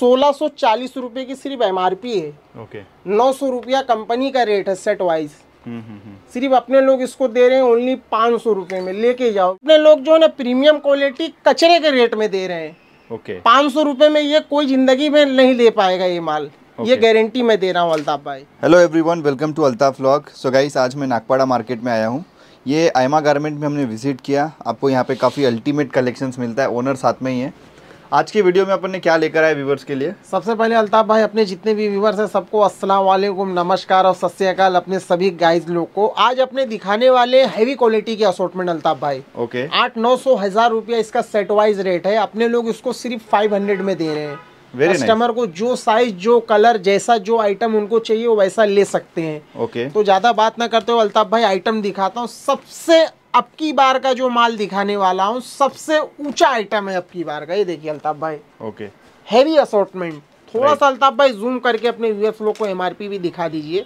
सोलह सौ चालीस की सिर्फ एम आर पी है ओके नौ सौ रुपया कंपनी का रेट है सेट वाइज हम्म, हम्म, हम्म। सिर्फ अपने लोग इसको दे रहे हैं ओनली पाँच सौ रूपये में लेके जाओ अपने लोग जो है ना प्रीमियम क्वालिटी कचरे के रेट में दे रहे हैं ओके पाँच सौ रुपये में ये कोई जिंदगी में नहीं ले पाएगा ये माल Okay. ये गारंटी मैं दे रहा हूँ अल्ताफ भाई hello everyone welcome to Altaf vlog so guys आज मैं नागपाड़ा मार्केट में आया हूँ ये आयमा गारमेंट में हमने विजिट किया आपको यहाँ पे काफ़ी अल्टीमेट कलेक्शंस मिलता है ओनर साथ में ही है आज की वीडियो में अपन ने क्या लेकर आए व्यूवर्स के लिए सबसे पहले अल्ताफ भाई अपने जितने भी व्यूवर्स हैं सबको अस्सलाम वालेकुम नमस्कार और सत्याकाल अपने सभी गाइज लोग को आज अपने दिखाने वाले हैवी क्वालिटी के असोटमेंट अल्ताफ भाई ओके आठ नौ सौ हजार रुपया इसका सेट वाइज रेट है अपने लोग इसको सिर्फ फाइव हंड्रेड में दे रहे हैं कस्टमर nice. को जो साइज जो कलर जैसा जो आइटम उनको चाहिए वो वैसा ले सकते हैं ओके okay. तो ज्यादा बात ना करते हो अल्ताफ भाई आइटम दिखाता हूँ सबसे अब की बार का जो माल दिखाने वाला हूँ सबसे ऊंचा आइटम है अब की बार का ये देखिए अल्ताफ भाई ओके हैवी असोर्टमेंट थोड़ा सा अल्ताफ भाई जूम करके अपने व्यूअर्स लोग को एमआरपी भी दिखा दीजिए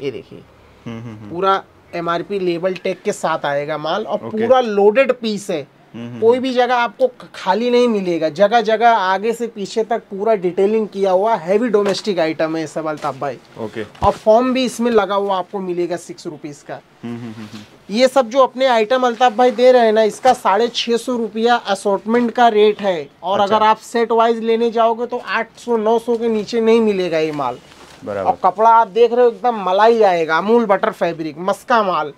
ये देखिए हम्म, हम्म, हम्म। पूरा एमआरपी लेबल टैग के साथ आएगा माल और okay. पूरा लोडेड पीस है कोई भी जगह आपको खाली नहीं मिलेगा जगह जगह आगे से पीछे तक पूरा डिटेलिंग किया हुआ हैवी डोमेस्टिक आइटम है सब अल्ताफ भाई ओके okay. और फॉर्म भी इसमें लगा हुआ आपको मिलेगा सिक्स रुपीज का ये सब जो अपने आइटम अल्ताफ भाई दे रहे हैं ना इसका साढ़े छः सौ रुपया असोटमेंट का रेट है और अच्छा। अगर आप सेट वाइज लेने जाओगे तो आठ सौ नौ सौ के नीचे नहीं मिलेगा ये माल और कपड़ा आप देख रहे हो एकदम मलाई आएगा अमूल बटर फैब्रिक मस्का माल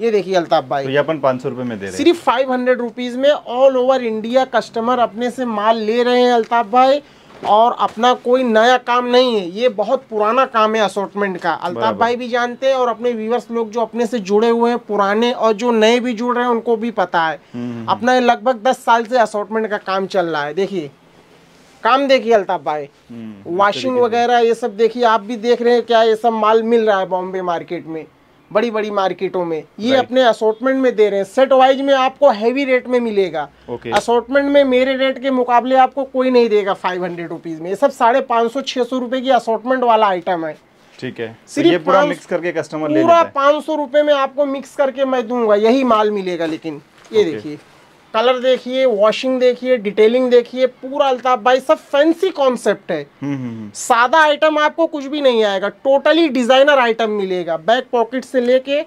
ये देखिए अल्ताफ भाई तो अपन पाँच सौ रुपये में दे सिर्फ फाइव हंड्रेड रुपीज़ में ऑल ओवर इंडिया कस्टमर अपने से माल ले रहे हैं अल्ताफ भाई और अपना कोई नया काम नहीं है ये बहुत पुराना काम है असोटमेंट का अल्ताफ भाई भी जानते हैं और अपने व्यूवर्स लोग जो अपने से जुड़े हुए हैं पुराने और जो नए भी जुड़ रहे हैं उनको भी पता है हम्म, हम्म, हम्म। अपना लगभग दस साल से असोटमेंट का काम चल रहा है देखिए काम देखिए अल्ताफ भाई वॉशिंग वगैरह ये सब देखिए आप भी देख रहे हैं क्या ये सब माल मिल रहा है बॉम्बे मार्केट में बड़ी बड़ी मार्केटों में ये अपने असोटमेंट में दे रहे हैं सेट वाइज में आपको हैवी रेट में मिलेगा असोटमेंट में मेरे रेट के मुकाबले आपको कोई नहीं देगा फाइव हंड्रेड रुपीज में ये सब साढ़े पाँच सौ छह सौ रुपए की असोटमेंट वाला आइटम है ठीक है तो सिर्फ ये पूरा मिक्स करके कस्टमर पूरा पाँच सौ रुपए में आपको मिक्स करके मैं दूंगा यही माल मिलेगा लेकिन ये देखिए कलर देखिए वॉशिंग देखिए डिटेलिंग देखिए पूरा अल्ताफ भाई सब फैंसी कॉन्सेप्ट है हम्म, हम्म, हम्म। सादा आइटम आपको कुछ भी नहीं आएगा टोटली डिजाइनर आइटम मिलेगा बैक पॉकेट से लेके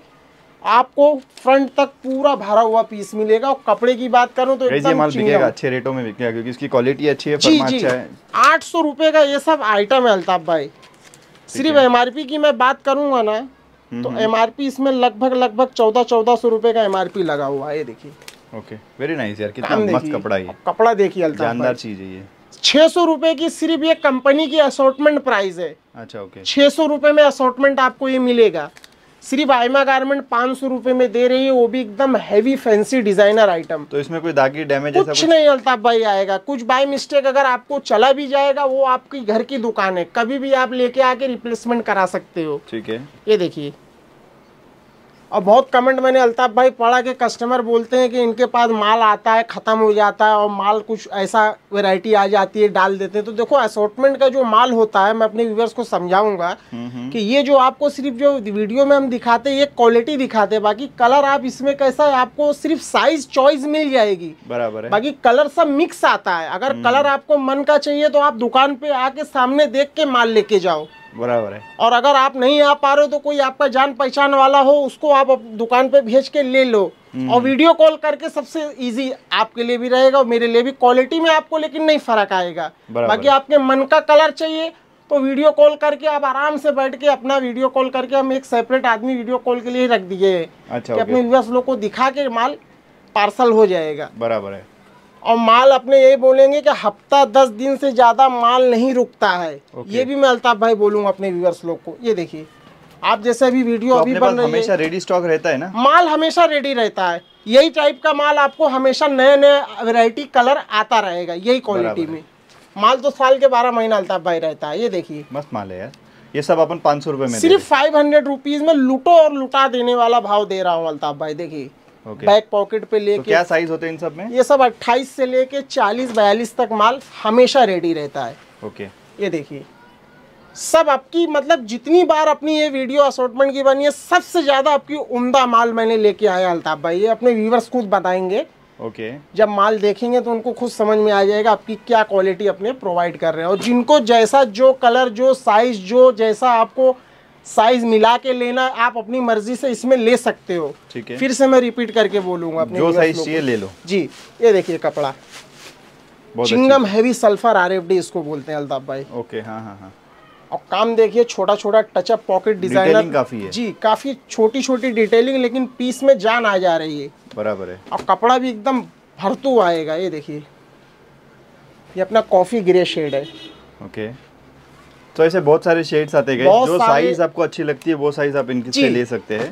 आपको फ्रंट तक पूरा भरा हुआ पीस मिलेगा और कपड़े की बात करो तो माल बिकेगा अच्छे रेटों में बिकेगा क्योंकि इसकी क्वालिटी अच्छी है जी जी अच्छा आठ सौ रुपए का ये सब आइटम है अल्ताफ भाई सिर्फ एम की मैं बात करूंगा ना तो एम इसमें लगभग लगभग चौदह चौदह सौ रुपए का एम लगा हुआ है ये देखिए ओके वेरी नाइस यार कितना मस्त कपड़ा है कपड़ा देखिए अल्ताफ जानदार चीज है ये छह सौ रूपए की सिर्फ ये कंपनी की असोर्टमेंट प्राइस है अच्छा ओके छह सौ रूपए में असोर्टमेंट आपको ये मिलेगा सिर्फ आयमा गारमेंट पांच सौ रूपये में दे रही है वो भी एकदम हैवी फैंसी डिजाइनर आइटम तो इसमें कोई दागी डैमेज कुछ, कुछ नहीं अल्ताफ भाई आएगा कुछ बाय मिस्टेक अगर आपको चला भी जाएगा वो आपकी घर की दुकान है कभी भी आप लेके आके रिप्लेसमेंट करा सकते हो ठीक है ये देखिए और बहुत कमेंट मैंने अल्ताफ भाई पढ़ा कि कस्टमर बोलते हैं कि इनके पास माल आता है ख़त्म हो जाता है और माल कुछ ऐसा वैरायटी आ जाती है डाल देते हैं तो देखो असोटमेंट का जो माल होता है मैं अपने व्यूवर्स को समझाऊंगा हम्म, हम्म। कि ये जो आपको सिर्फ जो वीडियो में हम दिखाते ये क्वालिटी दिखाते हैं बाकी कलर आप इसमें कैसा है आपको सिर्फ साइज चॉइस मिल जाएगी बराबर है बाकी कलर सब मिक्स आता है अगर कलर हम्म। आपको मन का चाहिए तो आप दुकान पे आके सामने देख के माल लेके जाओ बराबर है और अगर आप नहीं आ पा रहे हो तो कोई आपका जान पहचान वाला हो उसको आप दुकान पे भेज के ले लो हम्म। और वीडियो कॉल करके सबसे इजी आपके लिए भी रहेगा और मेरे लिए भी क्वालिटी में आपको लेकिन नहीं फर्क आएगा बाकी आपके मन का कलर चाहिए तो वीडियो कॉल करके आप आराम से बैठ के अपना वीडियो कॉल करके हम एक सेपरेट आदमी वीडियो कॉल के लिए रख दिए अच्छा, अपने को दिखा के माल पार्सल हो जाएगा बराबर है और माल अपने यही बोलेंगे कि हफ्ता दस दिन से ज़्यादा माल नहीं रुकता है okay. ये भी मैं अल्ताफ भाई बोलूंगा अपने व्यूअर्स लोग को ये देखिए आप जैसे अभी वीडियो तो अभी बन रही हमेशा रेडी स्टॉक रहता है ना माल हमेशा रेडी रहता है यही टाइप का माल आपको हमेशा नया नया वेराइटी कलर आता रहेगा यही क्वालिटी में माल तो साल के बारह महीना अल्ताफ भाई रहता है ये देखिए मस्त माल है यार ये सब अपन पाँच सौ रुपए में सिर्फ फाइव हंड्रेड रुपीज़ में लुटो और लुटा देने वाला भाव दे रहा हूँ अल्ताफ भाई देखिए बैक पॉकेट पे लेके तो क्या साइज होते हैं इन सब में ये सब 28 से लेके 40 बयालीस तक माल हमेशा रेडी रहता है ओके ये देखिए सब आपकी मतलब जितनी बार अपनी ये वीडियो असोटमेंट की बनी है सबसे ज़्यादा आपकी उमदा माल मैंने लेके आया अल्ताफ भाई ये अपने व्यूवर्स खुद बताएंगे ओके okay. जब माल देखेंगे तो उनको खुद समझ में आ जाएगा आपकी क्या क्वालिटी अपने प्रोवाइड कर रहे हैं और जिनको जैसा जो कलर जो साइज जो जैसा आपको साइज मिला के लेना आप अपनी मर्जी से इसमें ले सकते हो ठीक है फिर से मैं रिपीट करके बोलूंगा अपने जो साइज चाहिए ले लो जी ये देखिए कपड़ा चिंगम हैवी सल्फर आरएफडी इसको बोलते हैं अल्ताफ भाई ओके हाँ हाँ हाँ और काम देखिए छोटा छोटा टचअप पॉकेट डिजाइनर काफी है जी काफी छोटी छोटी डिटेलिंग लेकिन पीस में जान आ जा रही है बराबर है और कपड़ा भी एकदम भरतू आएगा ये देखिए ये अपना कॉफी ग्रे शेड है ओके okay. तो ऐसे बहुत सारे शेड्स आते गए जो साइज आपको अच्छी लगती है वो साइज आप इनके से ले सकते हैं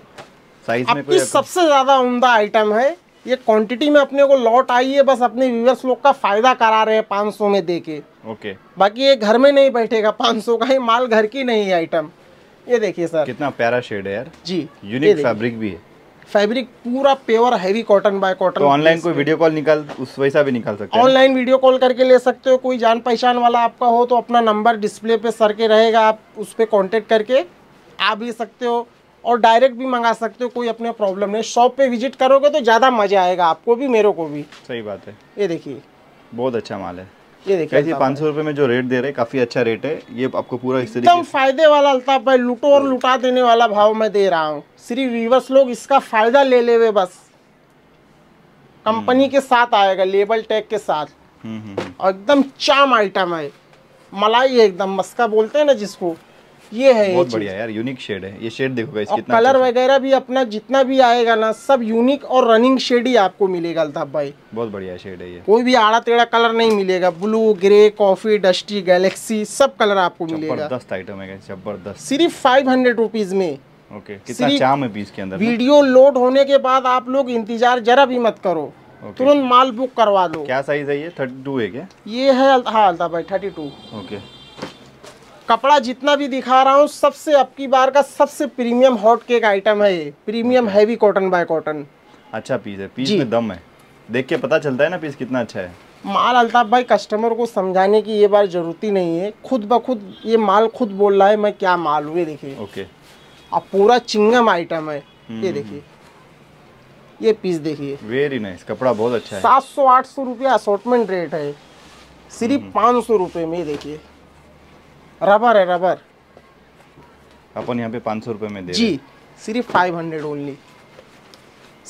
साइज में कोई सबसे ज्यादा उमदा आइटम है ये क्वांटिटी में अपने को लॉट आई है बस अपने व्यूवर्स लोग का फायदा करा रहे हैं पाँच सौ में दे के ओके बाकी ये घर में नहीं बैठेगा पाँच सौ का ही माल घर की नहीं है आइटम ये देखिए सर कितना प्यारा शेड है यार जी यूनिक फैब्रिक भी है फैब्रिक पूरा pure heavy cotton by cotton online कोई वीडियो कॉल निकाल उस वैसा भी निकाल सकते हैं ऑनलाइन वीडियो कॉल करके ले सकते हो कोई जान पहचान वाला आपका हो तो अपना नंबर डिस्प्ले पे सर के रहेगा आप उस पर कॉन्टेक्ट करके आ भी सकते हो और डायरेक्ट भी मंगा सकते हो कोई अपने प्रॉब्लम नहीं शॉप पे विजिट करोगे तो ज़्यादा मजा आएगा आपको भी मेरे को भी सही बात है ये देखिए बहुत अच्छा माल है ये देखिए पाँच सौ रुपए में जो रेट दे रहे हैं काफ़ी अच्छा रेट है ये आपको पूरा इस एकदम फायदे वाला अल्ताफ भाई लुटो और लुटा देने वाला भाव मैं दे रहा हूँ सिर्फ वीवर्स लोग इसका फायदा ले ले हुए बस कंपनी हम्म। के साथ आएगा लेबल टैग के साथ हम्म, हम्म, और एकदम चाम आइटम है मलाई एकदम मस्का बोलते हैं ना जिसको ये है बहुत बढ़िया यार यूनिक शेड है ये शेड देखो कितना कलर अच्छा वगैरह भी अपना जितना भी आएगा ना सब यूनिक और रनिंग शेड ही आपको मिलेगा अल्ताफ भाई बहुत बढ़िया शेड है ये कोई भी आड़ा तेड़ा कलर नहीं मिलेगा blue grey coffee dusty galaxy सब कलर आपको मिलेगा जबरदस्त आइटम है जबरदस्त सिर्फ फाइव हंड्रेड रुपीज में ओके के अंदर वीडियो लोड होने के बाद आप लोग इंतजार जरा भी मत करो Okay. तुरंत माल बुक करवा दो क्या साइज है ये थर्टी टू है क्या ये है हाँ अल्ताफ भाई थर्टी टू ओके कपड़ा जितना भी दिखा रहा हूँ सबसे अब की बार का सबसे प्रीमियम हॉट केक आइटम है ये premium heavy cotton by cotton अच्छा पीस अच्छा है पीस में दम है देख के पता चलता है ना पीस कितना अच्छा है माल अल्ताफ भाई कस्टमर को समझाने की ये बार जरूरत ही नहीं है खुद ब खुद ये माल खुद बोल रहा है मैं क्या माल हूँ ये देखिए ओके अब पूरा चिंगम आइटम है हम्म, ये हम्म, देखिए हम्म। ये पीस देखिए वेरी नाइस कपड़ा बहुत अच्छा है सात सौ आठ सौ रुपया असोटमेंट रेट है सिर्फ पाँच सौ रुपये में देखिए रबर है रबर अपन यहाँ पे पाँच सौ रुपये में दे जी सिर्फ फाइव हंड्रेड ओनली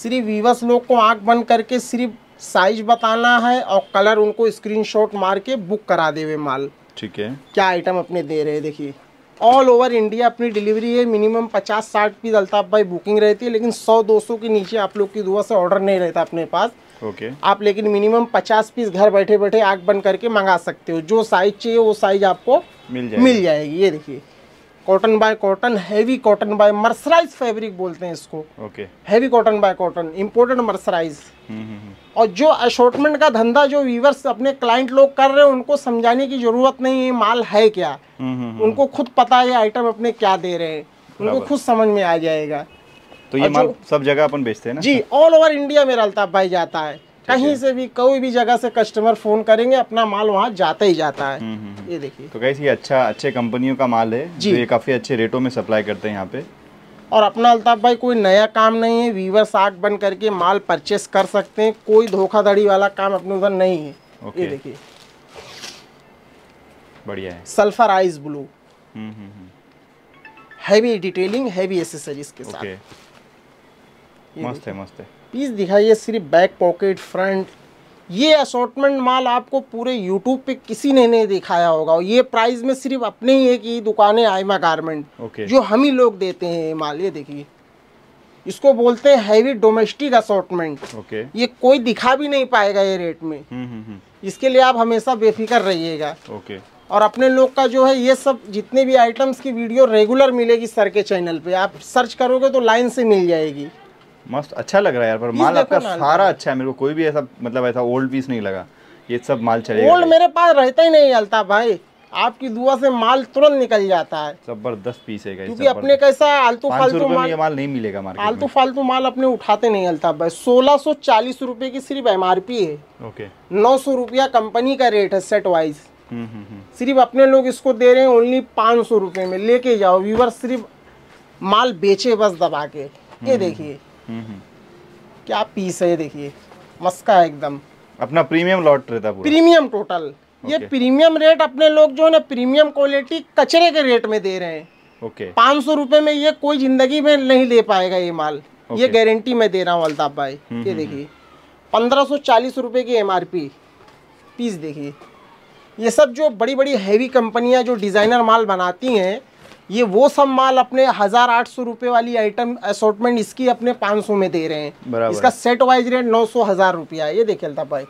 सिर्फ वीवस लोग को आंख बंद करके सिर्फ साइज बताना है और कलर उनको स्क्रीनशॉट मार के बुक करा देवे माल ठीक है क्या आइटम अपने दे रहे हैं देखिए ऑल ओवर इंडिया अपनी डिलीवरी है मिनिमम पचास साठ पीस अल्ताफ भाई बुकिंग रहती है लेकिन सौ दो सौ के नीचे आप लोग की दुआ से ऑर्डर नहीं रहता अपने पास ओके आप लेकिन मिनिमम पचास पीस घर बैठे बैठे आग बंद करके मंगा सकते हो जो साइज चाहिए वो साइज आपको मिल जाएगी मिल जाएगी ये देखिए cotton by cotton heavy cotton by mercerise fabric बोलते हैं इसको okay heavy cotton by cotton important mercerise और जो अशोटमेंट का धंधा जो व्यूवर्स अपने क्लाइंट लोग कर रहे हैं उनको समझाने की जरूरत नहीं है माल है क्या हम्म, हम्म, हम्म। उनको खुद पता है आइटम अपने क्या दे रहे हैं उनको खुद समझ में आ जाएगा तो ये माल अच्छा। सब जगह अपन बेचते हैं जी ऑल ओवर इंडिया में अल्ताफ भाई जाता है कहीं से भी कोई भी जगह से कस्टमर फोन करेंगे अपना माल वहाँ जाता ही जाता है हम्म, हम्म, हम्म। ये देखिए तो कैसे अच्छा अच्छे कंपनियों का माल है जी ये काफ़ी अच्छे रेटों में सप्लाई करते हैं यहाँ पे और अपना अल्ताफ भाई कोई नया काम नहीं है वीवर साग बन करके माल परचेस कर सकते हैं कोई धोखाधड़ी वाला काम अपने उधर नहीं है ये देखिए बढ़िया है सल्फर आइज blue heavy detailing heavy accessories के साथ मस्त है मस्त है पीस दिखाइए सिर्फ बैक पॉकेट फ्रंट ये असॉटमेंट माल आपको पूरे यूट्यूब पे किसी ने नहीं दिखाया होगा और ये प्राइस में सिर्फ अपने ही एक ही दुकानें आयमा गारमेंट okay. जो हम ही लोग देते हैं ये माल ये देखिए इसको बोलते हैं heavy domestic assortment okay okay. ये कोई दिखा भी नहीं पाएगा ये रेट में हुँ, हम्म, हुँ. हम्म, हम्म। इसके लिए आप हमेशा बेफिक्र रहिएगा ओके okay. और अपने लोग का जो है ये सब जितने भी आइटम्स की वीडियो रेगुलर मिलेगी सर के चैनल पे आप सर्च करोगे तो लाइन से मिल जाएगी मस्त अच्छा लग रहा है यार पर माल आपका सारा अच्छा है मेरे को कोई भी ऐसा मतलब ऐसा ओल्ड पीस नहीं लगा ये सब माल चलेगा ओल्ड मेरे पास रहता ही नहीं अलता भाई आपकी दुआ से माल तुरंत निकल जाता है जबरदस्त पीस है क्योंकि अपने कैसा आलतू फालतू माल माल नहीं मिलेगा मार्केट आलतू फालतू माल अपने उठाते नहीं अलता भाई सोलह सौ चालीस रूपए की सिर्फ एम आर पी है ओके नौ सौ रूपया कंपनी का रेट है सेट वाइज हम्म, हम्म, हम्म। सिर्फ अपने लोग इसको दे रहे हैं ओनली पाँच सौ रूपये में लेके जाओ व्यूवर सिर्फ माल बेचे बस दबा के ये देखिए हम्म। क्या पीस है देखिए मस्का है एकदम अपना प्रीमियम लॉट रहता है प्रीमियम टोटल ये प्रीमियम रेट अपने लोग जो है ना प्रीमियम क्वालिटी कचरे के रेट में दे रहे हैं ओके पाँच सौ रूपये में ये कोई जिंदगी में नहीं ले पाएगा ये माल ये गारंटी में दे रहा हूँ अल्ताफ भाई हम्म, ये हम्म, देखिए पंद्रह सौ चालीस रुपये की एम आर पी पीस देखिए ये सब जो बड़ी बड़ी हैवी कंपनियाँ जो डिज़ाइनर माल बनाती हैं ये वो सब माल अपने हजार आठ सौ रुपये वाली आइटम असोटमेंट इसकी अपने पाँच सौ में दे रहे हैं इसका सेट वाइज रेट नौ सौ हजार रुपया ये देखे भाई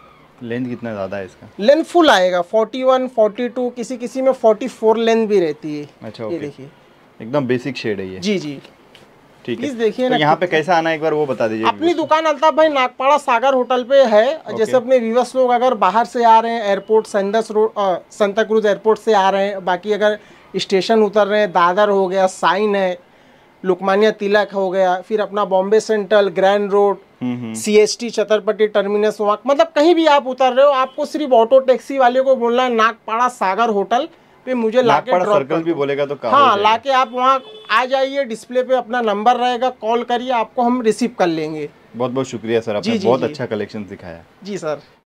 लेंथ कितना ज़्यादा है इसका लेंथ फुल आएगा फोर्टी टू किसी किसी में फोर्टी फोर लेंथ भी रहती है अच्छा ये देखिए एकदम बेसिक शेड है ये जी जी प्लीज देखिए तो यहाँ पे कैसा आना एक बार वो बता दीजिए अपनी दुकान अल्ताफ भाई नागपाड़ा सागर होटल पे है जैसे अपने व्यूवर्स लोग अगर बाहर से आ रहे हैं एयरपोर्ट संदस रोड संता क्रूज एयरपोर्ट से आ रहे हैं बाकी अगर स्टेशन उतर रहे हैं दादर हो गया साइन है लुकमान्या तिलक हो गया फिर अपना Bombay Central Grand Road C S T Chhatrapati terminus वहाँ मतलब कहीं भी आप उतर रहे हो आपको सिर्फ ऑटो टैक्सी वाले को बोलना है नागपाड़ा सागर होटल पे मुझे लाके सर्कल भी बोलेगा तो काम हाँ लाके आप वहाँ आ जाइए डिस्प्ले पे अपना नंबर रहेगा कॉल करिए आपको हम रिसीव कर लेंगे बहुत बहुत शुक्रिया सर आपने बहुत अच्छा कलेक्शन दिखाया जी सर